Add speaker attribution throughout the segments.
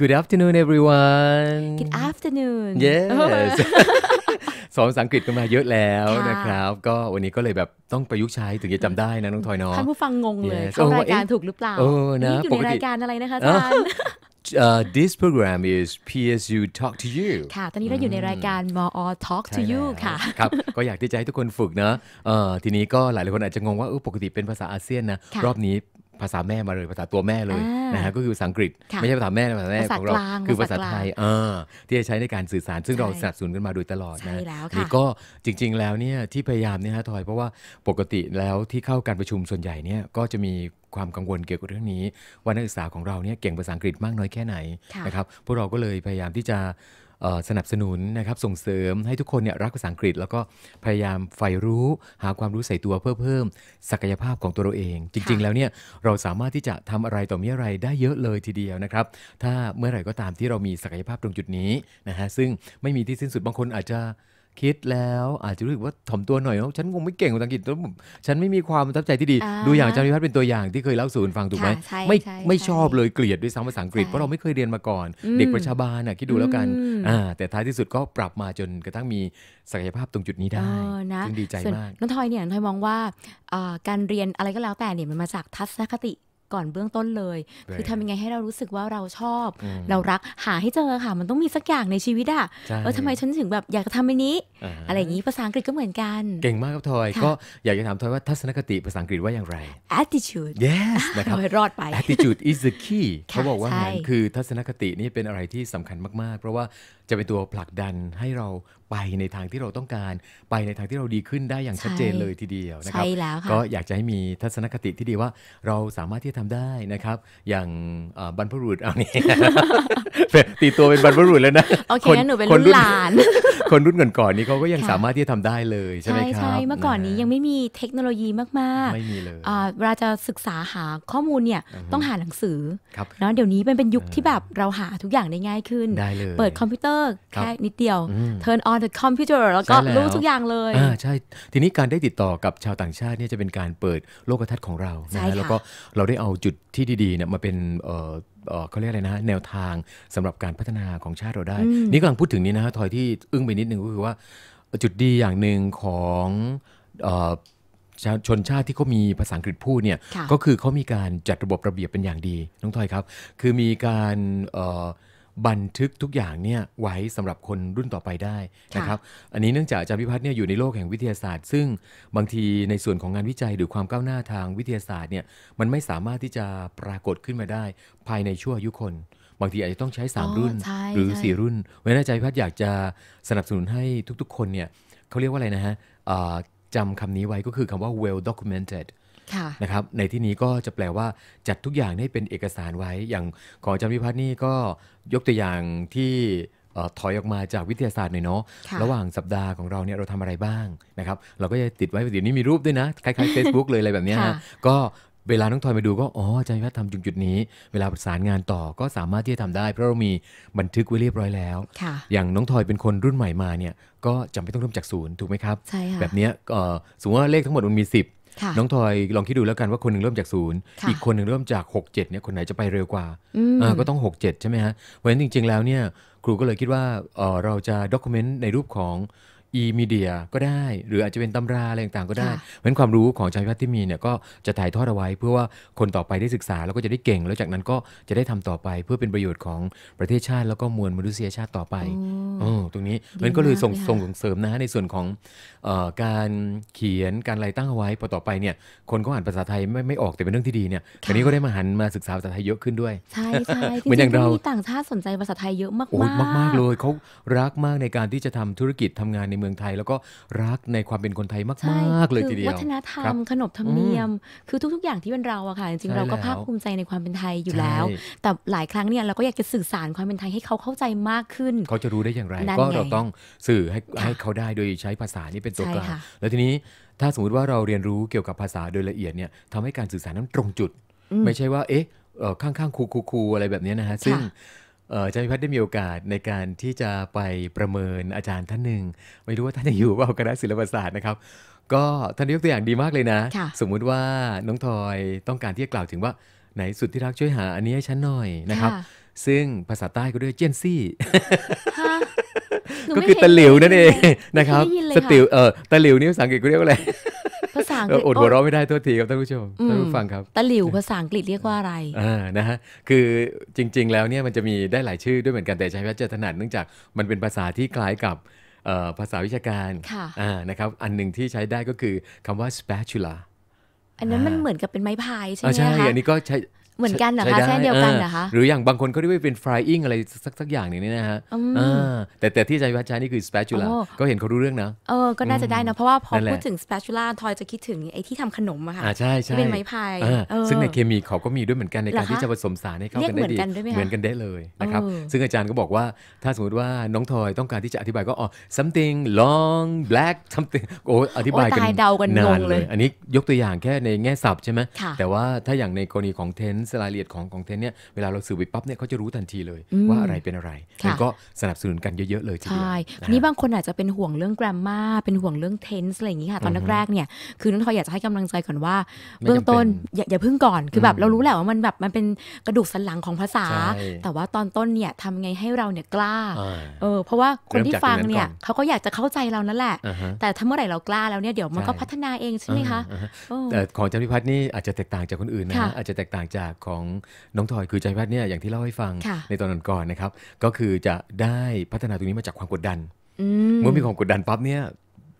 Speaker 1: Good afternoon everyone Good afternoon Yes สอนภาษาอังกฤษกันมาเยอะแล้วนะครับ ก็วันนี้ก็เลยแบบต้องประยุกต์ใช้ถึงจะจำได้นะน้องทอยนนองท่านผู้ฟังงงเลยเข้ารายการถูกหรือเปล่าเอออยู่ในรายการอะไรนะคะอาจารย์ this program is PSU Talk to You ค
Speaker 2: ่ะ ตอนนี้เราอยู่ในรายการ MO Talk to You ค่ะ ค
Speaker 1: รับ ก็อยากที่จะให้ทุกคนฝึกนะทีนี้ก็หลายๆคนอาจจะงงว่าปกติเป็นภาษาอาเซียนนะ รอบนี้ภาษาแม่มาเลยภาษาตัวแม่เลยนะฮะก็คือภาษาอังกฤษไม่ใช่ภาษาแม่ภาษาแม่ของเราคือภาษาไทยที่จะใช้ในการสื่อสารซึ่งเราสนับสนุนกันมาโดยตลอดนะรี่ก็จริงๆแล้วเนี่ยที่พยายามเนี่ยฮะทอยเพราะว่าปกติแล้วที่เข้าการประชุมส่วนใหญ่เนี่ยก็จะมีความกังวลเกี่ยวกับเรื่องนี้ ว่านักศึกษาของเราเนี่ยเก่งภาษาอังกฤษมากน้อยแค่ไหนนะครับพวกเราก็เลยพยายามที่จะสนับสนุนนะครับส่งเสริมให้ทุกคนเนี่ยรักภาษาอังกฤษ แล้วก็พยายามใฝ่รู้หาความรู้ใส่ตัวเพื่อเพิ่มศักยภาพของตัวเราเอง จริงๆแล้วเนี่ยเราสามารถที่จะทำอะไรต่อมีอะไรได้เยอะเลยทีเดียวนะครับถ้าเมื่อไหร่ก็ตามที่เรามีศักยภาพตรงจุดนี้นะฮะซึ่งไม่มีที่สิ้นสุดบางคนอาจจะคิดแล้วอาจจะรู้สึกว่าถ่อมตัวหน่อยเนาะฉันคงไม่เก่งภาษาอังกฤษแล้วฉันไม่มีความทับใจที่ดีดูอย่างจามิพัฒน์เป็นตัวอย่างที่เคยเล่าสู่คนฟังถูกไหมไม่ไม่ชอบเลยเกลียดด้วยซ้ำภาษาอังกฤษเพราะเราไม่เคยเรียนมาก่อน เด็กประชาบาลน่ะคิดดูแล้วกันอ่าแต่ท้ายที่สุดก็ปรับมาจนกระทั่งมีศักยภาพตรงจุดนี้ได้นะซึ่งดีใจมากน้
Speaker 2: องทอยเนี่ยน้องทอยมองว่าการเรียนอะไรก็แล้วแต่เนี่ยมันมาจากทัศนคติก่อนเบื้องต้นเลย คือทำยังไงให้เรารู้สึกว่าเราชอบ เรารักหาให้เจอค่ะ มันต้องมีสักอย่างในชีวิตอะเออทำไมฉันถึงแบบอยากจะทำแบนนี้ อะไรอย่างนี้ ภาษาอังกฤษก็เหมือนกัน เก
Speaker 1: ่งมากครับ ทอย ก็อยากจะถามทอยว่าทัศนคติภาษาอังกฤษว่าอย่างไร attitude yes นะครับรอดไป attitude is the key เขาบอกว่างันคือทัศนคตินี่เป็นอะไรที่สำคัญมากๆ เพราะว่าจะเป็นตัวผลักดันให้เราไปในทางที่เราต้องการไปในทางที่เราดีขึ้นได้อย่างชัดเจนเลยทีเดียวนะครับแล้วก็อยากจะให้มีทัศนคติที่ดีว่าเราสามารถที่จะทำได้นะครับ อย่างบรรพบุรุษเอานี่ตีตัวเป็นบรรพบุรุษแล้วนะโอเคหนูเป็นรุ่นหลานคนรุ่นก่อนๆนี้เขาก็ยังสามารถที่จะทำได้เลย ใช่ไหมครับใช่เมื่อก่อน
Speaker 2: นี้ยังไม่มีเทคโนโลยีมากๆไม่มีเลยเวลาจะศึกษาหาข้อมูลเนี่ยต้องหาหนังสือเนาะเดี๋ยวนี้เป็นยุคที่แบบเราหาทุกอย่างได้ง่ายขึ้นเปิดคอมพิวเตอร์แค่นิดเดียวเทิร์นออ the computer แล้วก็รู้ทุกอย่างเลยอ่าใช่
Speaker 1: ทีนี้การได้ติดต่อกับชาวต่างชาติเนี่ยจะเป็นการเปิดโลกทัศน์ของเรานะฮะแล้วก็เราได้เอาจุดที่ดีๆเนี่ยมาเป็นเขาเรียกอะไรนะ แนวทางสำหรับการพัฒนาของชาติเราได้ นี่กำลังพูดถึงนี้นะฮะทอยที่อึ้งไปนิดนึงก็คือว่าจุดดีอย่างหนึ่งของชนชาติที่เขามีภาษาอังกฤษพูดเนี่ย ก็คือเขามีการจัดระบบระเบียบเป็นอย่างดี น้องทอยครับ คือมีการบันทึกทุกอย่างเนี่ยไว้สำหรับคนรุ่นต่อไปได้นะครับ อันนี้เนื่องจากอาจารย์พิพัฒน์เนี่ยอยู่ในโลกแห่งวิทยาศาสตร์ ซึ่งบางทีในส่วนของงานวิจัย หรือความก้าวหน้าทางวิทยาศาสตร์เนี่ยมันไม่สามารถที่จะปรากฏขึ้นมาได้ ภายในชั่วอายุคน บางทีอาจจะต้องใช้ 3 รุ่นหรือ 4 รุ่นเวลาอาจารย์พิพัฒน์อยากจะสนับสนุนให้ทุกๆ คนเนี่ยเขาเรียกว่าอะไรนะฮะจำคำนี้ไว้ก็คือคำว่า well documented นะครับในที่นี้ก็จะแปลว่าจัดทุกอย่างให้เป็นเอกสารไว้ อย่างของอาจารย์พิพัฒน์นี่ก็ยกตัวอย่างที่ถอยออกมาจากวิทยาศาสตร์หน่อยเนาะระหว่างสัปดาห์ของเราเนี่ยเราทำอะไรบ้างนะครับเราก็จะติดไว้เดี๋ยวนี้มีรูปด้วยนะคล้ายๆ Facebook เลยอะไรแบบนี้ฮะก็เวลาน้องถอยไปดู ก็อ๋ออาจารย์พิพัฒน์ทำจุดจุดนี้ เวลาประสานงานต่อก็สามารถที่จะทำได้ เพราะเรามีบันทึกไว้เรียบร้อยแล้วอย่างน้องถอยเป็นคนรุ่นใหม่มาเนี่ยก็จำเป็นต้องเริ่มจากศูนย์ถูกไหมครับแบบนี้สมมติว่าเลขทั้งหมดมันมี 10น้องทอยลองคิดดูแล้วกันว่าคนหนึ่งเริ่มจากศูนย์อีกคนหนึ่งเริ่มจาก 6 7เนี่ยคนไหนจะไปเร็วกว่าก็ต้อง 6 7 ใช่ไหมฮะเพราะฉะนั้นจริงๆแล้วเนี่ย ครูก็เลยคิดว่าเราจะ ด็อกเมนต์ในรูปของอีมีเดียก็ได้หรืออาจจะเป็นตำราอะไรต่างก็ได้เพราะฉะนั้นความรู้ของชาวพัฒน์ที่มีเนี่ยก็จะถ่ายทอดเอาไว้เพื่อว่าคนต่อไปได้ศึกษาแล้วก็จะได้เก่งแล้วจากนั้นก็จะได้ทำต่อไปเพื่อเป็นประโยชน์ของประเทศชาติ แล้วก็มวลมนุษยชาติต่อไปอตรงนี้มันก็เลยส่งส่งเสริมนะในส่วนของการเขียนการอะไรตั้งเอาไว้พอต่อไปเนี่ยคนก็อ่านภาษาไทยไม่ไม่ออกแต่เป็นเรื่องที่ดีเนี่ยอันนี้ก็ได้มาหันมาศึกษาภาษาไทยเยอะขึ้นด้วยใช่ใช่จริน่งเรา
Speaker 2: ต่างชาติสนใจภาษาไทยเยอะมากมากเลย
Speaker 1: เขารักมากในการที่จะทำธุรกิจทำงานในเมืองไทยแล้วก็รักในความเป็นคนไทยมากๆเลยทีเดียววัฒนธรรมขนบธรรมเนียม
Speaker 2: คือทุกๆอย่างที่เป็นเราอะค่ะจริงเราก็ภาคภูมิใจในความเป็นไทยอยู่แล้ว แต่หลายครั้งเนี่ยเราก็อยากจะสื่อสารความเป็นไทยให้เขาเข้าใจมากขึ้น เขา
Speaker 1: จะรู้ได้อย่างไร ก็เราต้องสื่อให้ให้เขาได้โดยใช้ภาษานี่เป็นตัวกลางแล้วทีนี้ถ้าสมมติว่าเราเรียนรู้เกี่ยวกับภาษาโดยละเอียดเนี่ยทำให้การสื่อสารนั้นตรงจุด ไม่ใช่ว่าเอ๊ะข้างๆคูคูคูอะไรแบบนี้นะฮะซึ่งอาจารย์พิพัฒน์ได้มีโอกาสในการที่จะไปประเมินอาจารย์ท่านหนึ่งไม่รู้ว่าท่านยังอยู่เปล่าคณะศิลปศาสตร์นะครับ ก็ท่านยกตัวอย่างดีมากเลยนะ สมมุติว่าน้องทอยต้องการที่จะกล่าวถึงว่าไหนสุดที่รักช่วยหา อันนี้ให้ฉันหน่อยนะครับ ซึ่งภาษาใต้ก็เรียกเจนซี่ก็คือตะหลิวนั่นเองนะครับสติวเออตะหลิวนี่ภาษาอังกฤษก็เรียกว่าอะไรษาอังกฤษอดหัวเราะไม่ได้ทัวทีครับท่านผู้ชม ท่านผู้ฟังครับตะห
Speaker 2: ลิวภาษาอังกฤษเรียกว่าอะไร
Speaker 1: อ่า นะฮะ คือจริง ๆ แล้วเนี่ยมันจะมีได้หลายชื่อด้วยเหมือนกันแต่ใช้พระเจ้าถนัดเนื่องจากมันเป็นภาษาที่คล้ายกับภาษาวิชาการ่ะนะครับ อันหนึ่งที่ใช้ได้ก็คือคำว่า spatula
Speaker 2: อันนั้นมันเหมือนกับเป็นไม้พายใช่ไหมคะใช่อันนี้ก็ใช้เหมือนกันเหรอคะเช่นเดียวกันเหรอคะหร
Speaker 1: ืออย่างบางคนเขาเรียกว่าเป็น frying อะไรสักสักอย่างนงนี่นะฮะแต่แต่ที่อาจารย์วิพัฒน์ใช้นี่คือ spatula ก็เห็นเขารู้เรื่องนะ เออ ก็น่าจะได้นะเพราะว่าพอพูดถ
Speaker 2: ึง spatula ทอยจะคิดถึงไอ้ที่ทำขนมอะค่ะใช่ใช่เป็นไม้พายซึ่งในเค
Speaker 1: มีเขาก็มีด้วยเหมือนกันในการที่จะผสมสารให้เข้ากันได้ดีเหมือนกันได้เลยนะครับซึ่งอาจารย์ก็บอกว่าถ้าสมมติว่าน้องทอยต้องการที่จะอธิบายก็อ๋อ something long black something โอ้อธิบายกันนานเลยอันนี้ยกตัวอย่างแค่ในแง่ศัพท์ใช่ไหมแต่ว่าถ้าอย่างในกรณีของ tense สรายละเอียดของของเทนเนี่ย เวลาเราสื่อไปปั๊บเนี่ยเขาจะรู้ทันทีเลยว่าอะไรเป็นอะไรแล้วก็สนับสนุนกันเยอะ ๆเลยทีเดียว
Speaker 2: ใช่นี่บางคนอาจจะเป็นห่วงเรื่องแกรมมาเป็นห่วงเรื่องเทนส์อะไรอย่างนี้ค่ะ ตอนแรกๆเนี่ย คือน้องทอยอยากจะให้กำลังใจก่อนว่า เบื้องต้นอย่าอย่าพึ่งก่อนคือแบบเรารู้แหละว่ามันแบบมันเป็นกระดูกสันหลังของภาษา แต่ว่าตอนต้นเนี่ยทำไงให้เราเนี่ยกล้าเออเพราะว่าคนที่ฟังเนี่ยเขาก็อยากจะเข้าใจเรานั่นแหละแต่ถ้าเมื่อไหร่เรากล้าแล้วเนี่ยเดี๋ยวมันก็พัฒนาเองใช่ไหมคะแต่
Speaker 1: ของจำพิพัฒน์นี่อาจจะแตกต่างจากคนอื่นนะอาจจะแตกต่างจากของน้องถอยคือใจแพทย์เนี่ย อย่างที่เล่าให้ฟังในตอนก่อนนะครับ ก็คือจะได้พัฒนาตรงนี้มาจากความกดดัน เมื่อมีความกดดันปั๊บเนี่ย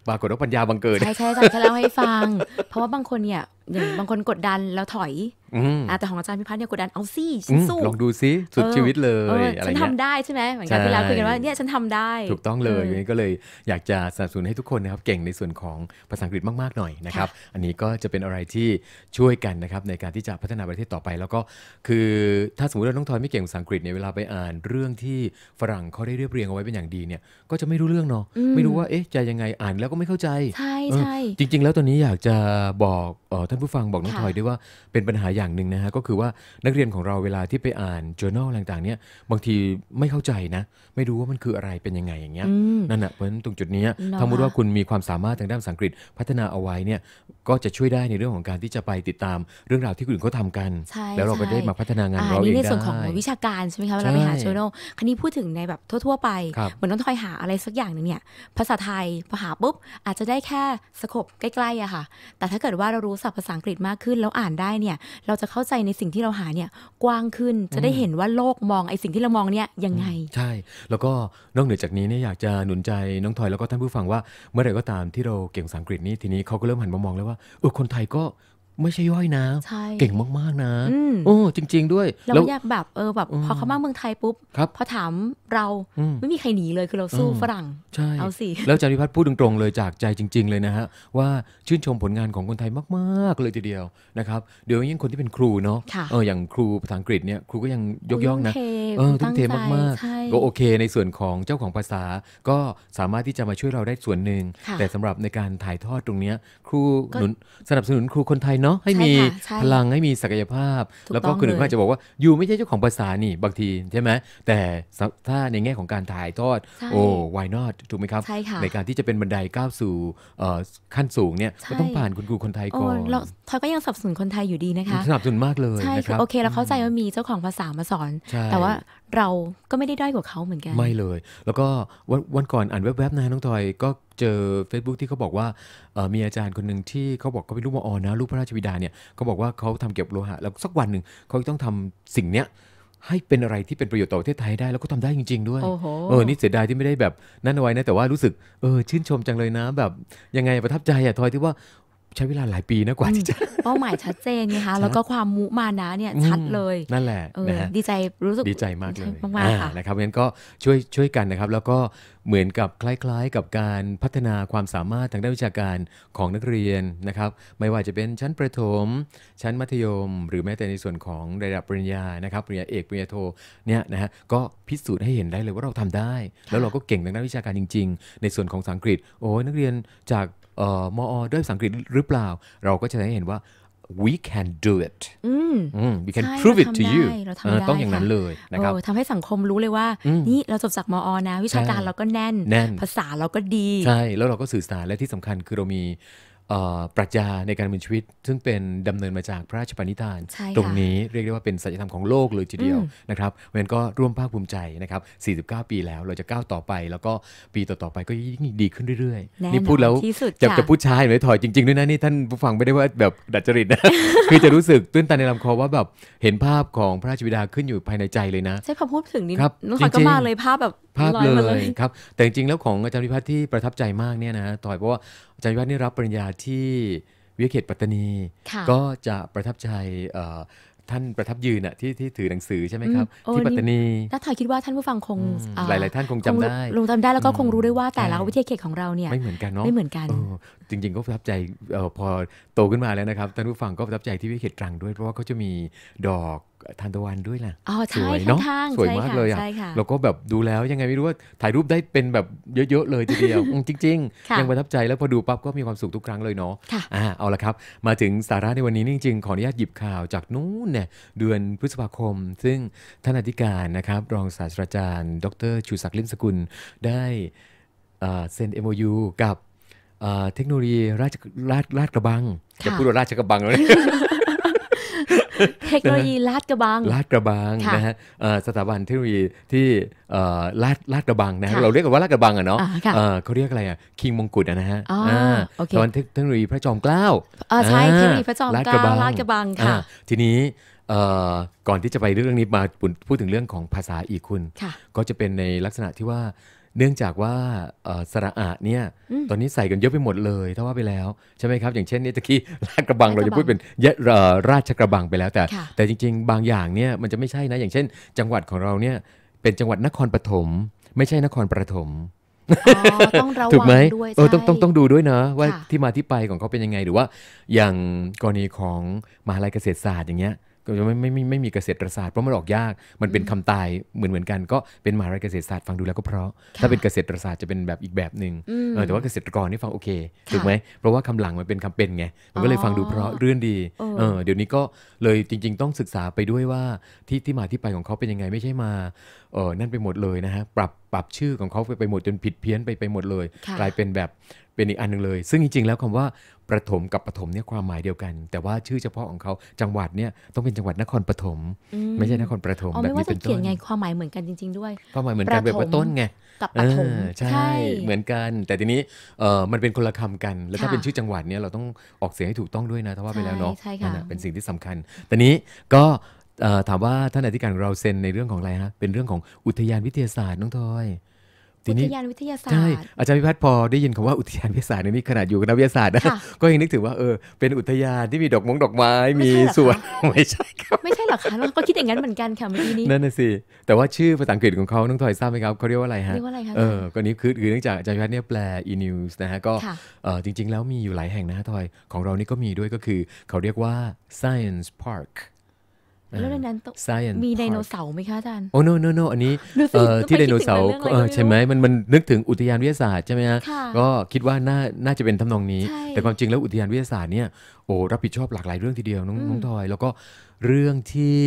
Speaker 1: ปรากฏว่าปัญญาบังเกิด ใช่ใช่จันจะเล่าให้ฟั
Speaker 2: ง เพราะว่าบางคนเนี่ยอย่างบางคนกดดันแล้วถอยอ่าแต่ของอาจารย์พิพัฒน์เนี่ยกดดันเอาซี่ฉันสู้ลองด
Speaker 1: ูซิสุดชีวิตเลยอะไรเงี้ยฉันทำได้ใช่ไหมเหมือนกันที่เลาวคุยกันว่าเนี่ยฉันทำได้ ถูกต้องเลยอันนี้ก็เลยอยากจะสนับสนุนให้ทุกคนนะครับ เก่งในส่วนของภาษาอังกฤษมากๆหน่อยนะครับอันนี้ก็จะเป็นอะไรที่ช่วยกันนะครับในการที่จะพัฒนาประเทศต่อไปแล้วก็ คือ ถ้าสมมติเราต้องทอยไม่เก่งภาษาอังกฤษเนี่ยเวลาไปอ่าน เรื่องที่ฝรั่งเขาได้เรียบเรียงเอาไว้เป็นอย่างดีเนี่ยก็จะไม่รู้เรื่องเนาะไม่รู้ว่าเอ๊ะจะยังไงอ่านแล้วก็ไม่เข้าใจใช่ใช่จริง ๆ แล้วตอนนี้อยากจะบอกท่านผู้ฟังบอกน้องถอยด้วยว่าเป็นปัญหาอย่างหนึ่งนะฮะ ก็คือว่านักเรียนของเราเวลาที่ไปอ่าน journal ต่างๆ เนี่ย บางทีไม่เข้าใจนะ ไม่รู้ว่ามันคืออะไรเป็นยังไงอย่างเงี้ยนั่นแหะเพราะฉะนั้นตรงจุดนี้ถ้ามุติว่าคุณมีความสามารถทางด้านสังกฤษ พัฒนาเอาไว้เนี่ย ก็จะช่วยได้ในเรื่องของการที่จะไปติดตามเรื่องราวที่คนอื่นเขาทากัน แล้วเราก็ได้มาพัฒนางานเราเองได้ในส่วนของวิช
Speaker 2: าการใช่ไหมคะเลาไปหา journal คันนี้พูดถึงในแบบทั่วๆไปเหมือนน้องทอยหาอะไรสักอย่างหนึ่งเนี่ยภาษาไทยพอหาปุ๊บอาจจะได้แค่สกบใกล้ๆอะค่ะ แต่ถ้าเกิดว่าเรารู้ัพท์ภาษาอังกฤษมากขึ้นแล้วอ่านได้เนี่ยเราจะเข้าใจในสิ่งที่เราหาเนี่ยกว้างขึ้นจะได้เห็นว่าโลกมองไอ้สิ่งที่เรามองเนี่ยยังไง ใ
Speaker 1: ช่ แล้วก็นอกเหนือจากนี้เนี่ยอยากจะหนุนใจน้องทอยแล้วก็ท่านผู้ฟัง ว่าเมื่อไหร่ก็ตามที่เราเก่งภาษาอังกฤษนี้ทีนี้เขาก็เริ่มหันมามองแล้วว่าเออคนไทยก็ไม่ใช่ย่อยนะเก่งมาก ๆ นะโอ้จริง ๆด้วยเราอยาก
Speaker 2: แบบเออแบบพอเขามาเมืองไทยปุ๊บบพอถามเราไม่มีใครหนีเลยคือเราสู้ฝรั่งใช่เอาสิ แล้วจ
Speaker 1: าริพัฒน์พูดตรงๆเลยจากใจจริง ๆเลยนะฮะว่าชื่นชมผลงานของคนไทยมากๆเลยทีเดียวนะครับเดี๋ยวยิ่งคนที่เป็นครูเนาะเอออย่างครูภาษาอังกฤษเนี่ย ครูก็ยังยกย่องนะ เออทั้งเทมากๆก็โอเค ในส่วนของเจ้าของภาษาก็สามารถที่จะมาช่วยเราได้ส่วนหนึ่ง แต่สำหรับในการถ่ายทอดตรงเนี้ยครูสนับสนุนครูคนไทยนาะให้มีพลังให้มีศักยภาพ แล้วก็คนอื่นก็จะบอกว่าอยู่ไม่ใช่เจ้าของภาษานี่บางทีใช่ไหมแต่ถ้าในแง่ของการถ่ายทอดโอ้วายนอตถูกไหมครับใในการที่จะเป็นบันไดก้าวสู่ขั้นสูงเนี่ยก็ต้องผ่านคุณครูคนไทยก่อน
Speaker 2: ทอยก็ยังสับสนคนไทยอยู่ดีนะคะ สนับสนุนมากเลยใช่คับโอเคเราเข้าใจว่ามีเจ้าของภาษามาสอน แต่ว่าเราก็ไม่ได้ด้อยกว่าเขาเหมือนกัน ไม่
Speaker 1: เลย แล้วก็วันก่อนอ่านแวบๆนะน้องทอยก็เจอ Facebook ที่เขาบอกว่ามีอาจารย์คนหนึ่งที่เขาบอกเขาเป็นลูกมออนะลูกพระราชบิดาเนี่ยเขาบอกว่าเขาทำเก็บโลหะแล้วสักวันหนึ่งเขาต้องทำสิ่งเนี้ยให้เป็นอะไรที่เป็นประโยชน์ต่อประเทศไทยได้แล้วก็ทำได้จริงๆด้วยเออนี่เสียดายที่ไม่ได้แบบนั่นเอาไว้นะ แต่ว่ารู้สึกเออชื่นชมจังเลยนะแบบยังไงประทับใจอะทอยที่ว่าใช้เวลาหลายปีนะกว่าที่จะเป้าหมายชั
Speaker 2: ดเจนนะคะแล้วก็ความมุมานะเนี่ยชัดเลยนั่นแหละดีใจรู้สึกดีใจมากเลยมากๆค่ะนะค
Speaker 1: รับงั้นก็ช่วยช่วยกันนะครับแล้วก็เหมือนกับคล้าย ๆกับการพัฒนาความสามารถทางด้านวิชาการของนักเรียนนะครับ ไม่ว่าจะเป็นชั้นประถม ชั้นมัธยม หรือแม้แต่ในส่วนของระดับปริญญานะครับปริญญาเอกปริญญาโทเนี่ยนะฮะก็พิสูจน์ให้เห็นได้เลยว่าเราทำได้ แล้วเราก็เก่งทางด้านวิชาการจริง ๆ ในส่วนของสังกฤษโอ้นักเรียนจากมออด้วยสังกฤษหรือเปล่า เราก็จะได้เห็นว่า we can do it we can prove it to you ต้องอย่างนั้นเลยนะครับ
Speaker 2: ทำให้สังคมรู้เลยว่า นี่เราจบจากมอนะ วิชาการเราก็แน่น ภาษาเราก็ดี ใช่
Speaker 1: แล้วเราก็สื่อสาร และที่สำคัญคือเรามีปรัชญาในการมีชีวิต ซึ่งเป็นดำเนินมาจากพระราชปณิธาน ตรงนี้เรียกได้ว่าเป็นสัจธรรมของโลกเลยทีเดียวนะครับเพราะนั้นก็ร่วมภาคภูมิใจนะครับ 49 ปีแล้วเราจะก้าวต่อไป แล้วก็ปีต่อๆไปก็ยิ่งดีขึ้นเรื่อยๆ นี่พูดแล้วจะจะพูดชายไหมถอยจริงๆด้วยนะ นี่ท่านผู้ฟังไม่ได้ว่าแบบดัดจริตนะคือจะรู้สึกตื้นตันในลำคอว่าแบบเห็นภาพของพระราชบิดาขึ้นอยู่ภายในใจเลยนะใช่
Speaker 2: พอพูดถึงนี้น้องถอยก็มาเลยภาพแบบภาพเลย
Speaker 1: ครับแต่จริงๆแล้วของอาจารย์พิพัฒน์ที่ประทับใจมากเนี่ยนะถอยเพราะว่าาจารย์วิวัฒน์ได้รับปริญญาที่วิยาเขตปัตตานี ก็จะประทับใจท่านประทับยืนอะที่ที่ถือหนังสือใช่ไหมครับที่ปัตตานีถ้
Speaker 2: าถอยคิดว่าท่านผู้ฟังคงหลายหลายท่านคงจำได้ลงจำได้แล้วก็คงรู้ได้ว่าแต่ละวิทยาเขตของเราเนี่ยไม่เ
Speaker 1: หมือนกันเนาะไม่เหมือนกัน จริง ๆ ก็ประทับใจพอโตขึ้นมาแล้วนะครับท่านผู้ฟังก็ประทับใจที่วิยาเขตตรังด้วยเพราะว่าเขาจะมีดอกทานตะวันด้วยล่ะสวยเนาะสวยมากเลยอ่ะเราก็แบบดูแล้วยังไงไม่รู้ว่าถ่ายรูปได้เป็นแบบเยอะๆเลยทีเดียวจริงๆ ยังประทับใจแล้วพอดูปั๊บก็มีความสุขทุกครั้งเลยเนาะอ่าเอาละครับ มาถึงสาระในวันนี้ จริงๆ ขออนุญาตหยิบข่าวจากนู้นเนี่ยเดือนพฤษภาคม ซึ่งท่านอธิการนะครับ รองศาสตราจารย์ดรชูศักดิ์ลิมสกุลได้เซ็น MOU กับเทคโนโลยีราชราชกระบังจะพูดว่าราชกระบังเลย
Speaker 2: เทคโนโลยีลาดกระบังลาดกระบังนะฮ
Speaker 1: ะสถาบันเทคโนโลยีที่ลาดลาดกระบังนะเราเรียกกันว่าลาดกระบังอะเนาะเขาเรียกอะไรอะคิงมงกุฎนะฮะสถาบันเทคโนโลยีพระจอมเกล้าใช่เทคโนโลยีพระจอมเกล้าลาดกระบังค่ะทีนี้ก่อนที่จะไปเรื่องนี้มาพูดถึงเรื่องของภาษาอีกคุณ ก็จะเป็นในลักษณะที่ว่าเนื่องจากว่าสระอาเนี่ยตอนนี้ใส่กันเยอะไปหมดเลยถ้าว่าไปแล้วใช่ไหมครับ อย่างเช่นนี่ตะกี้ราชกระบังเราจะพูดเป็นยะราชกระบังไปแล้วแต่ แต่จริงๆ บางอย่างเนี่ยมันจะไม่ใช่นะอย่างเช่น จังหวัดของเราเนี่ยเป็นจังหวัดนครปฐมไม่ใช่นครปฐมถูกไหมเออต้องต้องต้องดูด้วยนะว่าที่มาที่ไปของเขาเป็นยังไงหรือว่าอย่างกรณีของมหาลัยเกษตรศาสตร์อย่างเงี้ยก็ไม่ไม่ไม่ไม่มีเกษตรศาสตร์เพราะมันออกยากมันเป็นคำตายเหมือนเหมือนกัน ก็เป็นมหาวิทยาลัยเกษตรศาสตร์ฟังดูแล้วก็เพราะถ้าเป็นเกษตรศาสตร์จะเป็นแบบอีกแบบหนึ่งแต่ว่าเกษตรกรนี่ฟังโอเคถูกไหมเพราะว่าคำหลังมันเป็นคำเป็นไงมันก็เลยฟังดูเพราะเรื่องดีเออเดี๋ยวนี้ก็เลยจริงๆต้องศึกษาไปด้วยว่าที่ที่มาที่ไปของเขาเป็นยังไงไม่ใช่มาเออนั่นไปหมดเลยนะฮะปรับปรับชื่อของเขาไปหมดจนผิดเพี้ยนไปไปหมดเลย กลายเป็นแบบเป็นอีกอันนึงเลย ซึ่งจริงๆแล้วคำว่าประถมกับปฐมเนี่ยความหมายเดียวกัน แต่ว่าชื่อเฉพาะของเขาจังหวัดเนี่ยต้องเป็นจังหวัดนครปฐมไม่ใช่นครประถมแบบนี้เป็นต้นเขียนไง
Speaker 2: ความหมายเหมือนกันจริงๆด้วยความหมายเหมือนกันแบบว่าต้นไงกับปฐมใช่เหม
Speaker 1: ือนกัน แต่ทีนี้เออมันเป็นคนละคำกัน แล้วถ้าเป็นชื่อจังหวัดเนี่ยเราต้องออกเสียงให้ถูกต้องด้วยนะถ้าว่าไปแล้วเนาะเป็นสิ่งที่สำคัญแต่นี้ก็ถามว่าท่านอธิการเราเซ็นในเรื่องของอะไรฮะเป็นเรื่องของอุทยานวิทยาศาสตร์น้องทอยอุทยานวิทยาศาสตร์ใช่อาจารย์พิพัฒน์พอได้ยินคำว่าอุทยานวิทยาศาสตร์นี่ขนาดอยู่กับนักวิทยาศาสตร์นะก็ยังนึกถึงว่าเออเป็นอุทยานที่มีดอกมงดอกไม้มีสวน ไม่ใช่
Speaker 2: ครับไม่ใช่หรอคะเราก็คิดอย่างนั้นเหมือนกันค่ะเมื่อกี้นี้นั
Speaker 1: ่นน่ะสิแต่ว่าชื่อภาษาอังกฤษของเขาน้องทอยทราบไหมครับเขาเรียกว่าอะไรฮะเรียกว่าอะไรคะเออก็นี้คือคือเนื่องจากอาจารย์พิพัฒน์เนี่ยแปลอีนิวส์นะฮะก็เออจริงๆแล้วมีอยู่หลายแห่งนะทอยของเรานี่ก็มีด้วยก็คือเขาเรียกว่า science park แล้วในนั้นมีไดโนเ
Speaker 2: สาร์ไหมคะอาจารย์
Speaker 1: โอ้ no no no อันนี้ที่ไดโนเสาร์ใช่ไหมมันมันนึกถึงอุทยานวิทยาศาสตร์ใช่ไหมฮะก็คิดว่าน่าน่าจะเป็นทำนองนี้ แต่ความจริงแล้วอุทยานวิทยาศาสตร์เนี่ยโอ้รับผิดชอบหลากหลายเรื่องทีเดียวน้องน้องทอย แล้วก็เรื่องที่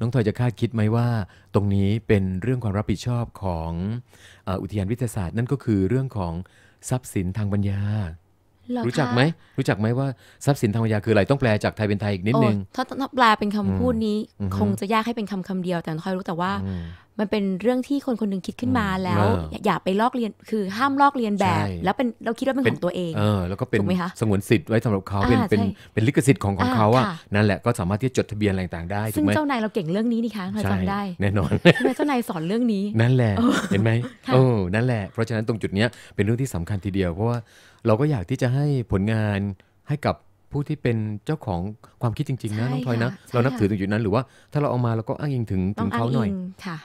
Speaker 1: น้องทอยจะคาดคิดไหมว่าตรงนี้เป็นเรื่องความรับผิดชอบของอุทยานวิทยาศาสตร์นั่นก็คือเรื่องของทรัพย์สินทางปัญญารู้จักไหมรู้จักไหมว่าทรัพย์สินทางปัญญาคืออะไรต้องแปลจากไทยเป็นไทยอีกนิดนึงถ้า
Speaker 2: แปลเป็นคำพูดนี้คงจะยากให้เป็นคำคำเดียวแต่่อยรู้แต่ว่ามันเป็นเรื่องที่คนคนหนึ่งคิดขึ้นมาแล้ว อย่าไปลอกเรียนคือห้ามลอกเรียนแบบ แล้วเป็นเราคิดว่าเป็นของตัวเองเอ
Speaker 1: อแล้วก็เป็นสงวนสิทธิ์ไว้สำหรับเขาเป็นเป็นเป็นลิขสิทธิ์ของของเขาอ่ะนั่นแหละก็สามารถที่จะจดทะเบียนอะไรต่างได้ซึ่งเจ้า
Speaker 2: นายเราเก่งเรื่องนี้นี่คะเราจำได้แ
Speaker 1: น่นอนใช่ไหม
Speaker 2: เจ้านายสอนเรื่องนี้ นั่นแหละเห
Speaker 1: ็นไหมเออนั่นแหละเพราะฉะนั้นตรงจุดเนี้ยเป็นเรื่องที่สำคัญทีเดียวเพราะว่าเราก็อยากที่จะให้ผลงานให้กับผู้ที่เป็นเจ้าของความคิดจริง ๆ นะน้องพลอยนะ เรานับถือตรงจุดนั้นหรือว่า ถ้าเราเอามาเราก็อ้างอิงถึงถึงเขาหน่อยค่ะ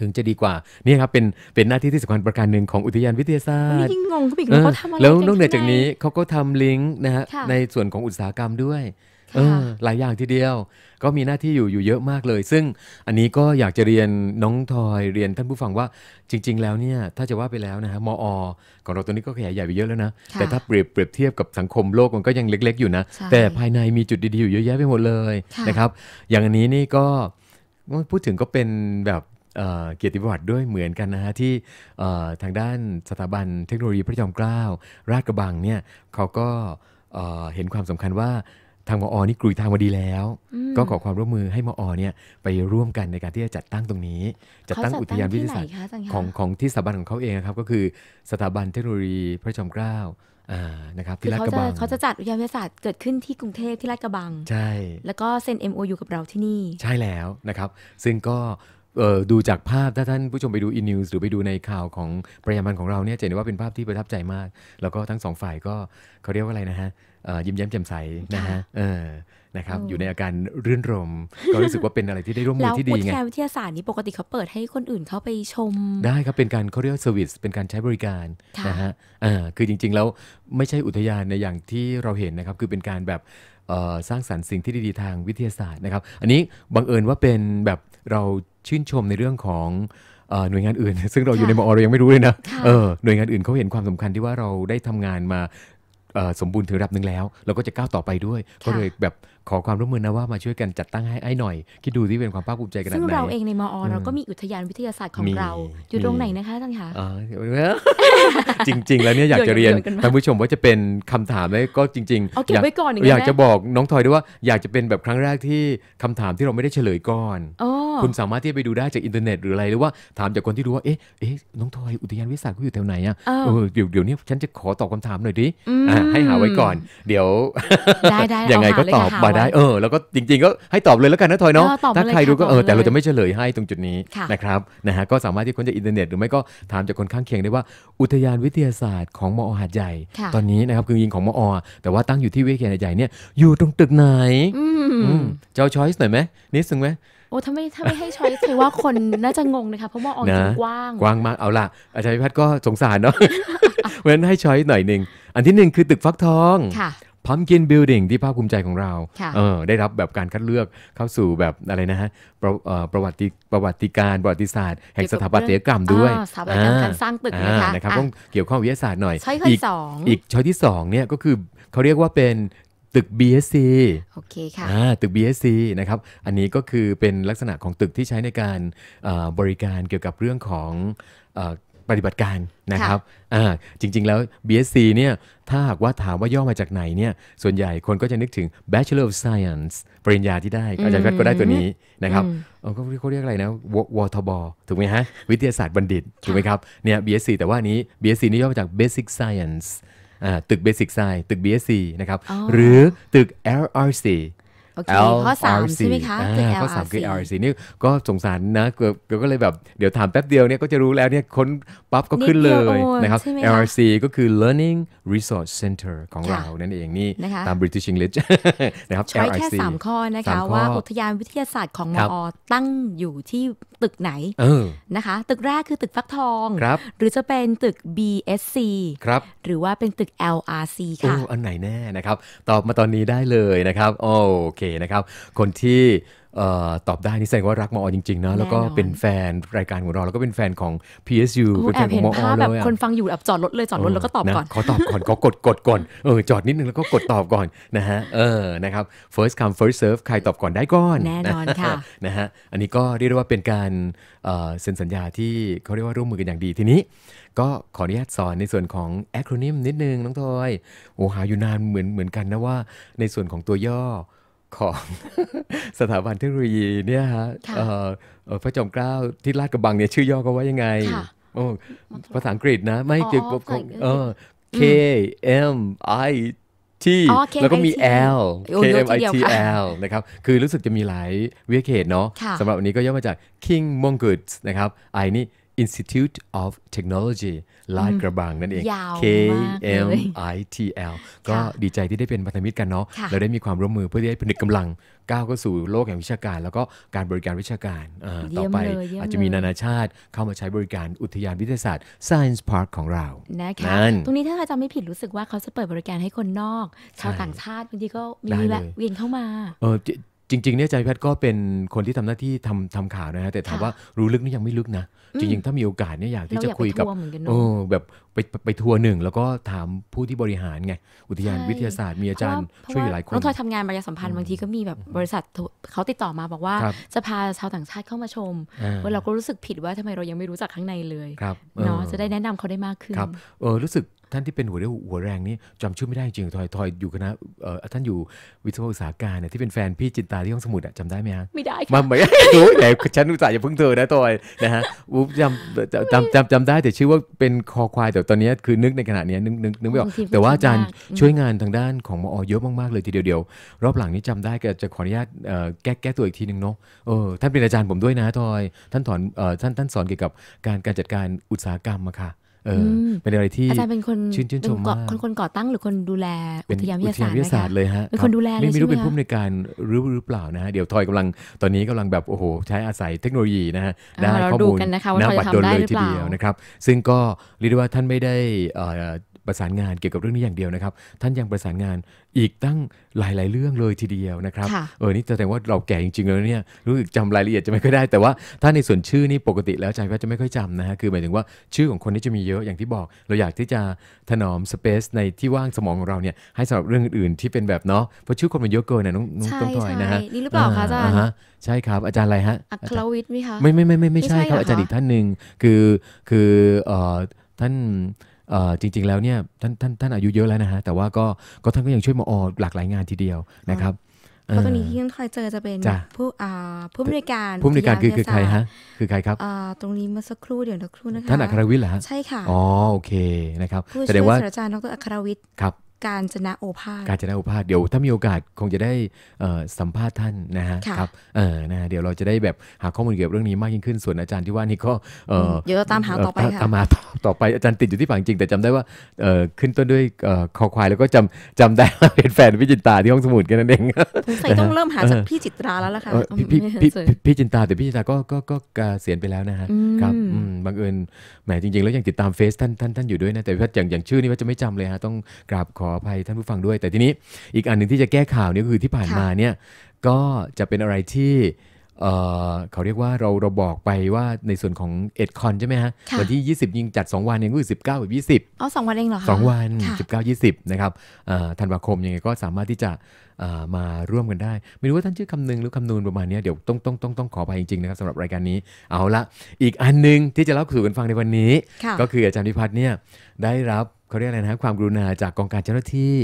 Speaker 1: ถึงจะดีกว่านี่ครับ เป็นเป็นหน้าที่ที่สำคัญประการหนึ่งของอุทยานวิทยาศาสตร์ยิ่งงงก็อีกเขาทำอะไรแล้วนอกเหนือจากนี้เขาก็ทำลิงก์นะฮะในส่วนของอุตสาหกรรมด้วย เออหลายอย่างทีเดียวก็มีหน้าที่อยู่อยู่เยอะมากเลย ซึ่งอันนี้ก็อยากจะเรียนน้องทอยเรียนท่านผู้ฟังว่า จริง ๆ แล้วเนี่ย ถ้าจะว่าไปแล้วนะฮะมออของเราตัวนี้ก็ขยายใหญ่ไปเยอะแล้วนะแต่ถ้าเปรียบเปรียบเทียบกับสังคมโลกมันก็ยังเล็ก ๆ อยู่นะ แต่ภายในมีจุดดีๆอยู่เยอะแยะไปหมดเลยนะครับ อย่างอันนี้นี่ก็พูดถึงก็เป็นแบบเกียรติวัตรด้วยเหมือนกันนะฮะที่ทางด้านสถาบันเทคโนโลยีพระจอมเกล้าราชกระบังเนี่ยเขาก็เห็นความสำคัญว่าทางมออนี่กลุยทางมาดีแล้ว ก็ขอความร่วมมือให้มออเนี่ยไปร่วมกันในการที่จะจัดตั้งตรงนี้ จัดตั้งอุทยานวิทยาศาสตร์ของของที่สถาบันของเขาเองครับก็คือสถาบันเทคโนโลยีพระจอมเกล้านะครับที่ราชกระบังเขาจ
Speaker 2: ะจัดอุทยานวิทยาศาสตร์เกิดขึ้นที่กรุงเทพที่ราชกระบังใช่แล้วก็เซ็น MOU กับเราที่นี่
Speaker 1: ใช่แล้วนะครับ ซึ่งก็ดูจากภาพ ถ้าท่านผู้ชมไปดูอินนิวส์หรือไปดูในข่าวของประยามันของเราเนี่ยจะเห็นว่าเป็นภาพที่ประทับใจมาก แล้วก็ทั้งสองฝ่ายก็เขาเรียกว่าอะไรนะฮะยิ้มแย้มแจ่มใสนะฮะนะครับอยู่ในอาการรื่นรมก็รู้สึกว่าเป็นอะไรที่ได้ร่วมมือที่ดีไงแล้ว
Speaker 2: วิทยาวิทยาศาสตร์นี้ปกติเขาเปิดให้คนอื่นเข้าไปชมได้
Speaker 1: ครับ เป็นการเขาเรียกเซอร์วิสเป็นการใช้บริการนะฮะคือจริงๆแล้วไม่ใช่อุทยานในอย่างที่เราเห็นนะครับ คือเป็นการแบบสร้างสรรค์สิ่งที่ดีๆทางวิทยาศาสตร์นะครับ อันนี้บังเอิญว่าเป็นแบบเราชื่นชมในเรื่องของหน่วยงานอื่น ซึ่งเราอยู่ในมอเรายังไม่รู้เลยนะเออหน่วยงานอื่นเขาเห็นความสำคัญที่ว่าเราได้ทำงานมาสมบูรณ์ถึงระดับหนึ่งแล้ว เราก็จะก้าวต่อไปด้วยก็เลยแบบขอความร่วมมือนะว่ามาช่วยกัน จัดตั้งให้ไอ้หน่อยคิดดูที่เป็นความภาคภูมิใจกันซึ่งเราเองในมอเราก็
Speaker 2: มีอุทยานวิทยาศาสตร
Speaker 1: ์ของเราอยู่ตรงไหนนะคะท่านคะจริง ๆ แล้วเนี่ยอยากจะเรียนท่านผู้ชมว่าจะเป็นคำถามแลยก็จริงๆอยากไว้ก่อนอยากจะบอกน้องทอยด้วยว่าอยากจะเป็นแบบครั้งแรกที่คำถามที่เราไม่ได้เฉลยก่อนคุณสามารถที่จะไปดูได้จากอินเทอร์เน็ตหรืออะไรหรือว่าถามจากคนที่รู้ว่าเอ๊ะเอ๊ะน้องทอยอุทยานวิทยาศาสตร์เขาอยู่แถวไหนอ่ะเออเดี๋ยวเดี๋ยวนี้ฉันจะขอตอบคำถามหน่อยดิให้หาไว้ก่อน เดี๋ยวยังไงก็ตอบมาได้เออแล้วก็จริง ๆก็ให้ตอบเลยแล้วกันนะทอยเนาะถ้าใครรู้ก็เออแต่เราจะไม่เฉลยให้ตรงจุดนี้นะครับนะฮะก็สามารถที่คนจากอินเทอร์เน็ตหรือไม่ก็ถามจากคนข้างเคียงได้ว่าอุทยานวิทยาศาสตร์ของมอหาดใหญ่ตอนนี้นะครับคือยิงของมอ แต่ว่าตั้งอยู่ที่วิทยาลัยใหญ่เนี่ยอยู่ตรงตึกไหนเจ้าช้อยส์หน่อยไหมนิดสึงไหม
Speaker 2: โอ้ถ้าไม่ถ้าไม่ให้ชอยเคยว่าคนน่าจะงงนะคะ เพราะว่
Speaker 1: าออกกว้างกว้างมาก เอาล่ะอาจารย์พิพัฒน์ก็สงสารเนาะเพราะฉะนั้นให้ชอยหน่อยหนึ่ง อันที่หนึ่งคือตึกฟักทอง ค่ะพัมกินบิลดิ่งที่ภาคภูมิใจของเราเออได้รับแบบการคัดเลือกเข้าสู่แบบอะไรนะฮะประประวัติประวัติการ ประวัติศาสตร์แห่งสถาปัตยกรรมด้วย สถาปัตยกรรมารสร้างตึกนะคะนะครับต้องเกี่ยวข้องวิทยาศาสตร์หน่อย อีกสองอีกช้อยที่ 2 เนี่ยก็คือเขาเรียกว่าเป็นตึก BSC โอเคค่ะ อ่า ตึก BSC นะครับ อันนี้ก็คือเป็นลักษณะของตึกที่ใช้ในการบริการเกี่ยวกับเรื่องของปฏิบัติการนะครับ อ่า จริงๆ แล้ว BSc เนี่ย ถ้าหากว่าถามว่าย่อมาจากไหนเนี่ย ส่วนใหญ่คนก็จะนึกถึง Bachelor of Science ปริญญาที่ได้อาจารย์แพทย์ก็ได้ตัวนี้นะครับเขาเรียกอะไรนะวอทบอถูกไหมฮะ วิทยาศาสตร์บัณฑิต ถูกไหมครับ เนี่ย BSc แต่ว่านี้ BSc นี่ย่อมาจาก Basic Science ตึกเบสิกไซตึก BSc นะครับ หรือตึก LRC L R เข้อสามใช่ไหมคะข้อสามคือ LRC นี่ก็สงสารนะเกือบก็เลยแบบเดี๋ยวถามแป๊บเดียวเนี่ยก็จะรู้แล้วเนี่ยค้นปั๊บก็ขึ้นเลยนะครับ LRC ก็คือ Learning Resource Center ของเรานั่นเองนี่ ตาม British English นะครับใช้แค่สามข้อนะคะ ว่าอุทย
Speaker 2: านวิทยาศาสตร์ของมอตั้งอยู่ที่ตึกไหนนะคะ ตึกแรกคือตึกฟักทองรหรือจะเป็นตึก BSC ครับหรือว่าเป็นตึก LRC ค่ะ
Speaker 1: อันไหนแน่นะครับ ตอบมาตอนนี้ได้เลยนะครับ โอเคนะครับ คนที่ตอบได้นี่แสดงว่ารักมอจริงๆนะแล้วก็เป็นแฟนรายการของเราแล้วก็เป็นแฟนของ PSU เป็นแฟนของมอเลยคน
Speaker 2: ฟังอยู่แบบจอดรถเลยจอดรถแล้วก็ตอบก่อน ขอตอบ
Speaker 1: ก่อนขอกดกดก่อนเออจอดนิดนึงแล้วก็กดตอบก่อนนะฮะเออนะครับ first come first serve ใครตอบก่อนได้ก่อนแน่นอนค่ะนะฮะอันนี้ก็เรียกว่าเป็นการเซ็นสัญญาที่เขาเรียกว่าร่วมมือกันอย่างดี ทีนี้ก็ขออนุญาตสอนในส่วนของแอคโรนิมนิดนึงน้องทอยโอ้หาอยู่นานเหมือนเหมือนกันนะว่าในส่วนของตัวย่อของสถาบันเทคโนโลยีเนี่ยฮะพระจอมเกล้าที่ลาดกระบังเนี่ยชื่อย่อก็ว่ายังไงภาษาอังกฤษนะ ไม่เกี่ยวกับเออ K M I T แล้วก็มี L K M I T L นะครับคือรู้สึกจะมีหลายเวียเขตเนาะสำหรับวันนี้ก็ย่อมาจาก King m o n g o o e นะครับ I นี่ Institute of Technology ลาดกระบังนั่นเอง K M I T L ก็ดีใจที่ได้เป็นพันธมิตรกันเนาะ เราได้มีความร่วมมือเพื่อที่จะผลึกกำลังก้าวเข้าสู่โลกแห่งวิชาการ แล้วก็การบริการวิชาการต่อไปอาจจะมีนานาชาติเข้ามาใช้บริการอุทยานวิทยาศาสตร์ Science Park ของเรา
Speaker 2: นะคะตรงนี้ถ้าเราจ์ไม่ผิดรู้สึกว่าเขาจะเปิดบริการให้คนนอก ชาวต่างชาติบางทีก็มีแเวียนเข้ามา
Speaker 1: จริงๆเนี่ยใจารแพทย์ก็เป็นคนที่ทำหน้าที่ทำทำข่าวนะฮะแต่ถามว่ารู้ลึกนี่ยังไม่ลึกนะจริงๆถ้ามีโอกาสเนี่ยอยากที่จะคุยกับโอ้แบบไปไปทัวร์หนึ่งแล้วก็ถามผู้ที่บริหารไงอุทยานวิทยาศาสตร์มีอาจารย์ช่วยอยู่หลายคนน้องทอ
Speaker 2: ยทำงานประชาสัมพันธ์บางทีก็มีแบบบริษัทเขาติดต่อมาบอกว่าจะพาชาวต่างชาติเข้ามาชมว่าเราก็รู้สึกผิดว่าทำไมเรายังไม่รู้จักข้างในเลยเนาะจะได้แนะนำเขาได้มากขึ้นครับ
Speaker 1: เออรู้สึกท่านที่เป็นหัวเรี่ยวหัวแรงนี้จำชื่อไม่ได้จริงทอยทอยอยู่คณะเออท่านอยู่วิศวอรตสาการเนี่ยที่เป็นแฟนพี่จินตาที่ห้องสมุดอ่ะจำได้ไหมฮะ ไม่ได้มาไม่รด้แต่ฉันอุตส่าห์จะพึ่งเธอนะทอยนะฮะจำจำจำจำได้แต่ชื่อว่าเป็นคอควายแต่ตอนนี้คือนึกในขณะนี้นึกนึกนึกไม่ออกแต่ว่าอาจารย์ช่วยงานทางด้านของมอเยอะมากๆเลยทีเดียวเดียว รอบหลังนี้จำได้ก็จะขออนุญาตแก้แก้ตัวอีกทีหนึ่งเนาะเออท่านเป็นอาจารย์ผมด้วยนะทอย ท่านสอนท่านท่านสอนเกี่ยวกับการการจัดการอุตสาหกรรมอะค่ะเออเป็นอะไรที่อาจารย์เป็นคนชื่นชื่นชมมากคนค
Speaker 2: นก่อตั้งหรือคนดูแลอุทยานวิทยาศาสตร์เลยฮะเป็นคนดูแลเลยไม่รู้เป็นผู้อ
Speaker 1: ำนวยการหรือหรือเปล่านะฮะเดี๋ยว ทอยกำลังตอนนี้กำลังแบบ โอ้โห ใช้อาศัยเทคโนโลยีนะฮะได้ข้อมูลนะบทำได้หรืทีเดียวนะครับ ซึ่งก็เรียกได้ว่าท่านไม่ได้ประสานงานเกี่ยวกับเรื่องนี้อย่างเดียวนะครับท่านยังประสานงานอีกตั้งหลายๆเรื่องเลยทีเดียวนะครับเออนี่แสดงว่าเราแก่จริงๆแล้วเนี่ยรู้สึกจำรายละเอียดจะไม่ค่อยได้แต่ว่า ถ้าในส่วนชื่อนี่ปกติแล้วใจว่าจะไม่ค่อยจำนะฮะคือหมายถึงว่าชื่อของคนที่จะมีเยอะอย่างที่บอก เราอยากที่จะถนอมสเปซในที่ว่างสมองของ เราเนี่ยให้สำหรับเรื่องอื่นๆที่เป็นแบบเนาะเพราะชื่อคนมันเยอะเกินน่ะน้องน้องต้นตอยนะฮะนี่หรือเปล่าคะอาจารย์ใช่ครับอาจารย์อะไรฮะอัครวิทย์ไหมคะไม่ไม่ไม่ไม่ไม่ใช่ครับอาจารย์อีกท่านหนึ่งคือคือเอ่อท่านจริงๆแล้วเนี่ยท่านท่านท่านอายุเยอะแล้วนะฮะแต่ว่าก็ก็ท่านก็ยังช่วยมอหลากหลายงานทีเดียวนะครับเพราะตอนนี้ที
Speaker 2: ่ท่านเคยเจอจะเป็นผู้ผู้บริการผู้บริการคือคือใครฮะคือใครครับตรงนี้มาสักครู่เดี๋ยวสักครู่นะคะท่านอัครวิทย์เหรอฮะใช่ค่ะอ๋อ
Speaker 1: โอเคนะครับผู้ช่วยศาสตร
Speaker 2: าจารย์ดรอัครวิทย์ครับการจนะโอภาสการ
Speaker 1: จนะโอภาสเดี๋ยวถ้ามีโอกาสคงจะได้สัมภาษณ์ท่านนะฮะครับเออนะเดี๋ยวเราจะได้แบบหาข้อมูลเกี่ยวกับเรื่องนี้มากยิ่งขึ้นส่วนอาจารย์ที่ว่านี่ก็เดี๋ยวตามหาต่อไปค่ะตามหาต่อไปอาจารย์ติดอยู่ที่ฝั่งจริงแต่จำได้ว่าขึ้นต้นด้วยคอควายแล้วก็จำจำได้เป็นแฟนพี่จินตาที่ห้องสมุดกันนั่นเองสส่ต้องเริ่มหาจากพี่จิตราแล้วล่ะค่ะพี่จินตาแต่พี่จินตาก็ก็ก็เษียณไปแล้วนะฮะครับบังเอิญแหมจริง ๆ แล้วยังติดตามเฟซท่านท่านท่านอยู่ด้วยนะแต่ว่าอย่างอย่างชื่อนี่ว่าจะไม่จำเลยฮะต้องกราบขอออภัยท่านผู้ฟังด้วย แต่ทีนี้อีกอันหนึ่งที่จะแก้ข่าวนี่คือที่ผ่านมาเนี่ย ก็จะเป็นอะไรที่เขาเรียกว่าเราเราบอกไปว่าในส่วนของเอ็ดคอนใช่ไหมฮะ วันที่ 20 ยิงจัด 2 วันเองก็คือ19กับ20
Speaker 2: อ๋อสองวันเองเหรอคะสองวัน
Speaker 1: 19 20 นะครับธันวาคมยังไงก็สามารถที่จะมาร่วมกันได้ ไม่รู้ว่าท่านชื่อคำนึงหรือคำนูนประมาณนี้เดี๋ยวต้องต้องต้องต้องขอไปจริงๆนะครับสำหรับรายการนี้เอาละอีกอันนึงที่จะเล่าสู่กันฟังในวันนี้ ก็คืออาจารย์พิพัฒน์เนี่ยได้รับเขาเรียกอะไรนะความกรุณาจากกองการเจ้าหน้าที่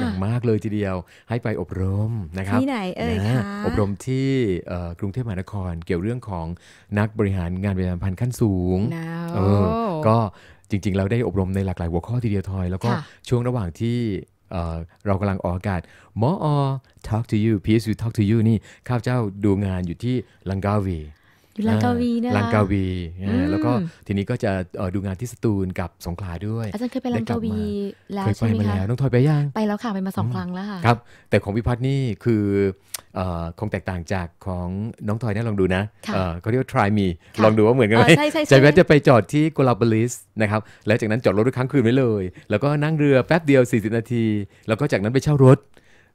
Speaker 1: อย่างมากเลยทีเดียว ให้ไปอบรมนะครับที่ไหนเอ่ยคะอบรมที่กรุงเทพมหานคร เกี่ยวเรื่องของนักบริหารงานประชารพันธ์ขั้นสูงเออก็จริงๆ เราได้อบรมในหลากหลายหัวข้อทีเดียวทอย แล้วก็ช่วงระหว่างที่เรากำลังออกอากาศมออ talk to you PSU talk to you นี่ข้าเจ้าดูงานอยู่ที่ลังกาวีลังกาวีนะลังกาวีแล้วก็ทีนี้ก็จะดูงานที่สตูลกับสงขลาด้วยอาจารย์เคยไปลังกาวี
Speaker 2: แล้วเช่ไหมคะต้น้อ
Speaker 1: งทอยไปยังไ
Speaker 2: ปแล้วค่ะไปมาสองครั้งแล้วค่ะ ค
Speaker 1: รับ แต่ของพิพัฒน์นี่คือคงแตกต่างจากของน้องทอยนะลองดูนะ เขาเรียกว่า try me ลองดูว่าเหมือนกันไหมใช่ใจแวจะไปจอดที่กุลาบลิสนะครับ แล้วจากนั้นจอดรถทุกครั้งคืนไว้เลย แล้วก็นั่งเรือแป๊บเดียว40นาที แล้วก็จากนั้นไปเช่ารถ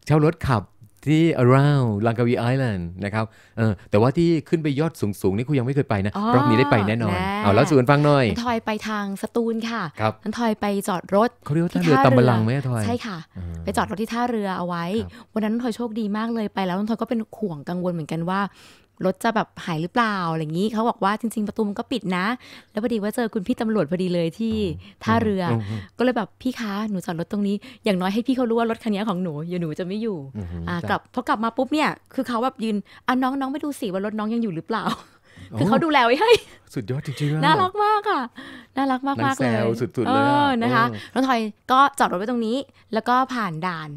Speaker 1: เช่ารถขับที่ around ลังกาวีไอแลนด์นะครับ เออแต่ว่าที่ขึ้นไปยอดสูง ๆ นี่คุณยังไม่เคยไปนะรอบนี้ได้ไปแน่นอนเอาแล้วส่วนฟังหน่อยท
Speaker 2: อยไปทางสตูลค่ะครับทอยไปจอดรถ
Speaker 1: เขาเรียกว่าท่าเรือตำบลังไหมทอย ใช่ค่ะ
Speaker 2: ไปจอดรถที่ท่าเรือเอาไว้ วันนั้นทอยโชคดีมากเลยไปแล้วทอยก็เป็นห่วงกังวลเหมือนกันว่ารถจะแบบหายหรือเปล่าอะไรอย่างนี้เขาบอกว่าจริงๆ ประตูมันก็ปิดนะ แล้วพอดีว่าเจอคุณพี่ตำรวจพอดีเลยที่ท่าเรือ ก็เลยแบบพี่คะหนูจอดรถตรงนี้อย่างน้อยให้พี่เขารู้ว่ารถคันนี้ของหนูอย่าหนูจะไม่อยู่อ่ากลับพอกลับมาปุ๊บเนี่ยคือเขาแบบยืนอ่ะน้องน้องไม่ดูสิว่ารถน้องยังอยู่หรือเปล่า คือเขาดูแลไว้ให้
Speaker 1: สุดยอดจริงๆน่ารัก
Speaker 2: มากค่ะน่ารักมากมากเลยสุดๆเลยนะคะน้องทอยก็จอดรถไว้ตรงนี้ แล้วก็ผ่านด่าน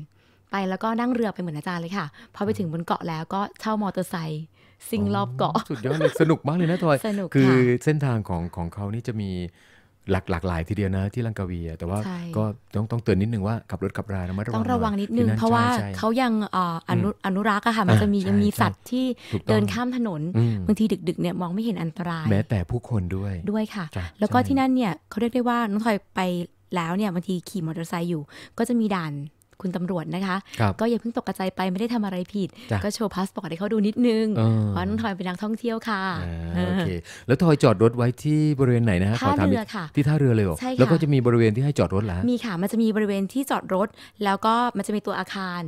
Speaker 2: ไปแล้วก็นั่งเรือไปเหมือนอาจารย์เลยค่ะพอไปถึงบนเกาะแล้วก็เช่ามอเตอร์ไซค์ซิ่งรอบเกาะส
Speaker 1: ุดยอดเลยสนุกมากเลยนะทอยสนุกคือเส้นทางของของเขานี่จะมี หลากหลากหลายทีเดียวนะที่ลังกาเวียแต่ว่าก็ต้องต้องเตือนนิดนึงว่าขับรถขับรานะมัต้องระวังนิดนึง เพราะว่าเขา
Speaker 2: ยังอนุอนุรักษ์อะค่ะ มันจะมียังมีสัตว์ที่เดินข้ามถนนบางทีดึกๆเนี่ยมองไม่เห็นอันตราย แม้
Speaker 1: แต่ผู้คนด้วย ด้วยค่ะ แล้
Speaker 2: วก็ที่นั่นเนี่ยเขาเรียกได้ว่าน้องทอยไปแล้วเนี่ยบางทีขี่มอเตอร์ไซค์อยู่ก็จะมีด่านคุณตำรวจนะคะ ก็อย่าเพิ่งตกใจไปไม่ได้ทำอะไรผิด ก็โชว์พาสปอร์ตให้เขาดูนิดนึงเพราะน้องทอยเป็นนักท่องเที่ยวค่ะโอเค
Speaker 1: แล้วทอยจอดรถไว้ที่บริเวณไหนนะฮะท่าเรือค่ะที่ท่าเรือเลยหรอแล้วก็จะมีบริเวณที่ให้จอดรถแล้วม
Speaker 2: ีค่ะมันจะมีบริเวณที่จอดรถแล้วก็มันจะมีตัวอาคาร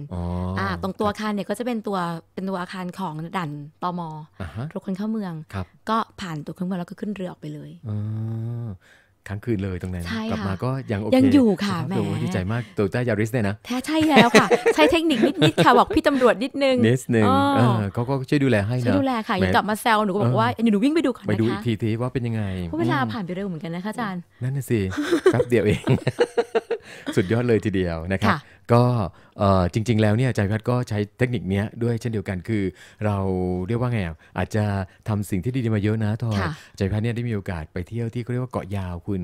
Speaker 2: อ่าตรงตัวอาคารเนี่ยก็จะเป็นตัวเป็นตัวอาคารของด่านตมรถคนเข้าเมือง ก็ผ่านตัวเครื่องบินแล้วก็ขึ้นเรือออกไปเลย
Speaker 1: ค้างคืนเลยตรงนั้น กลับมาก็ยังโอเคยังอยู่ค่ะ แม่ดีใจมากตัวต้ายาริสเนี่ยนะ
Speaker 2: แท้ใช่แล้วค่ะใช้เทคนิคนิดๆค่ะบอกพี่ตำรวจนิดนึงนิดนึง
Speaker 1: เขาก็ช่วยดูแลให้นะช่วยดูแลค่ะยังกลับมาแซวหนูก็บอกว่า
Speaker 2: อหนูวิ่งไปดูก่อนนะคะไปดูอีกท
Speaker 1: ีทีว่าเป็นยังไงเพราะเวลาผ่าน
Speaker 2: ไปเร็วเหมือนกันนะคะอาจารย์
Speaker 1: นั่นน่ะสิแป๊บเดียวเองสุดยอดเลยทีเดียวนะครับก็จริงๆแล้วเนี่ยอาจารย์พัดก็ใช้เทคนิคนี้ด้วยเช่นเดียวกันคือเราเรียกว่าไงอาจจะทำสิ่งที่ดีๆมาเยอะนะทอยาจารย์พัดเนี่ยได้มีโอกาสไปเที่ยวที่เขาเรียกว่าเกาะยาวคุณ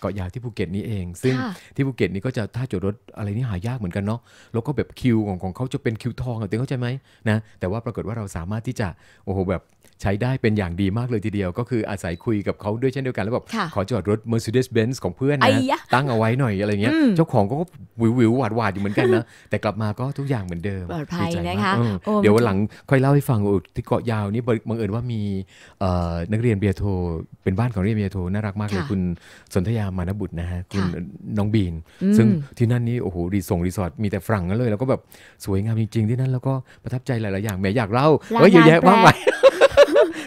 Speaker 1: เกาะยาวที่ภูเก็ตนี้เอง ซึ่งที่ภูเก็ตนี้ก็จะท่าจอดรถอะไรนี่หายากเหมือนกันเนาะแล้วก็แบบคิวของของเขาจะเป็นคิวทองอะเต้เข้าใจไหมนะแต่ว่าปรากฏว่าเราสามารถที่จะโอ้โหแบบใช้ได้เป็นอย่างดีมากเลยทีเดียว ก็คืออาศัยคุยกับเขาด้วยเช่นเดียวกันแล้วแบบขอจอดรถ Mercedes-Benz ของเพื่อนนะ ตั้งเอาไว้หน่อยอะไรเงี้ย เจ้าของก็วิววิวหวาดหวาดอยู่เหมือนกันนะ แต่กลับมาก็ทุกอย่างเหมือนเดิม ปลอดภัยนะคะ เดี๋ยววันหลังค่อยเล่าให้ฟัง ที่เกาะยาวนี้บังเอิญว่ามีนักเรียนเบียโท เป็นบ้านของเรียนเบียโทน่ารักมากเลยคุณสนธยามานบุตรนะฮะ คุณน้องบีน ซึ่งที่นั่นนี่โอ้โหรีสอร์ทรีสอร์ทมีแต่ฝรั่งกันเลยแล้วก็แบบสวยงามจริงๆที่นั่นแล้วก็ประทับใจหลายๆอย่างแหมอยากเล่าเยอะแยะมากมาย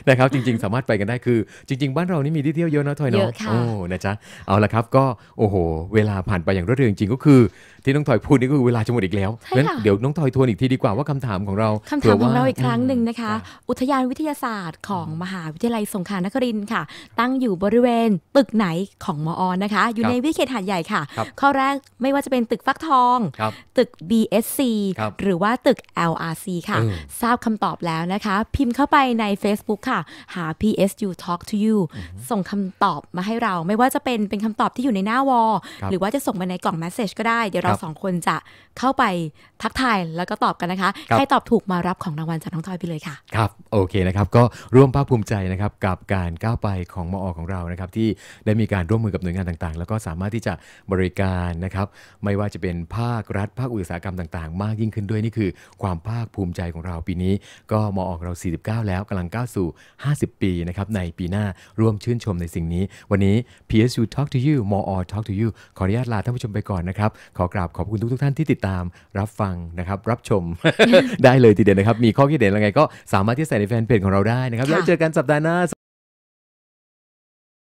Speaker 1: นะครับจริงๆสามารถไปกันได้คือจริงๆ บ้านเรานี่มีที่เที่ยวเยอะนะทอยเนาะโอ้นะจ๊ะเอาละครับ ก็โอ้โหเวลาผ่านไปอย่างรวดเร็วจริงๆ ก็คือ ที่น้องทอยพูดนี่ก็คือเวลาจะหมดอีกแล้วเดี๋ยวน้องทอยทวนอีกที ดีกว่าว่าคำถามของเราคำถามของเราอีกครั้ง
Speaker 2: หนึ่งนะคะ อุทยานวิทยาศาสตร์ของมหาวิทยาลัยสงขลานครินค่ะ ตั้งอยู่บริเวณตึกไหนของมออนะคะ อยู่ในวิเขตหาดใหญ่ค่ะ ข้อแรกไม่ว่าจะเป็นตึกฟักทอง ตึก BSC หรือว่าตึก LRC ค่ะ ทราบคำตอบแล้วนะคะ พิมพ์เข้าไปใน Facebook ค่ะ่ะหา PSU Talk to you ส่งคำตอบมาให้เราไม่ว่าจะเป็นเป็นคำตอบที่อยู่ในหน้าวอลหรือว่าจะส่งมาในกล่องแมสเซจก็ได้ เดี๋ยวเราสองคนจะเข้าไปทักทายแล้วก็ตอบกันนะคะใครตอบถูกมารับของรางวัลจากน้องทอยไปเลยค่ะ
Speaker 1: ครับ โอเคนะครับ ก็ร่วมภาคภูมิใจนะครับ กับการก้าวไปของมอของเรานะครับ ที่ได้มีการร่วมมือกับหน่วยงานต่างๆ แล้วก็สามารถที่จะบริการนะครับไม่ว่าจะเป็นภาครัฐภาคอุตสาหกรรมต่างๆ มากยิ่งขึ้นด้วยนี่คือ ความภาคภูมิใจของเราปีนี้ ก็มออเรา 49 แล้วกำลังก้าวสู่50 ปีนะครับ ในปีหน้าร่วมชื่นชมในสิ่งนี้ วันนี้ PSU Talk to You More or Talk to You ขออนุญาตลาท่านผู้ชมไปก่อนนะครับ ขอกราบขอบคุณทุกทท่านที่ติดตามรับฟังนะครับ รับชมได้เลยทีเดียวนะครับ มีข้อคิดเห็นอะไรก็สามารถที่ใส่ในแฟนเพจของเราได้นะครับ แล้วเจอกันสัปดาห์หน้า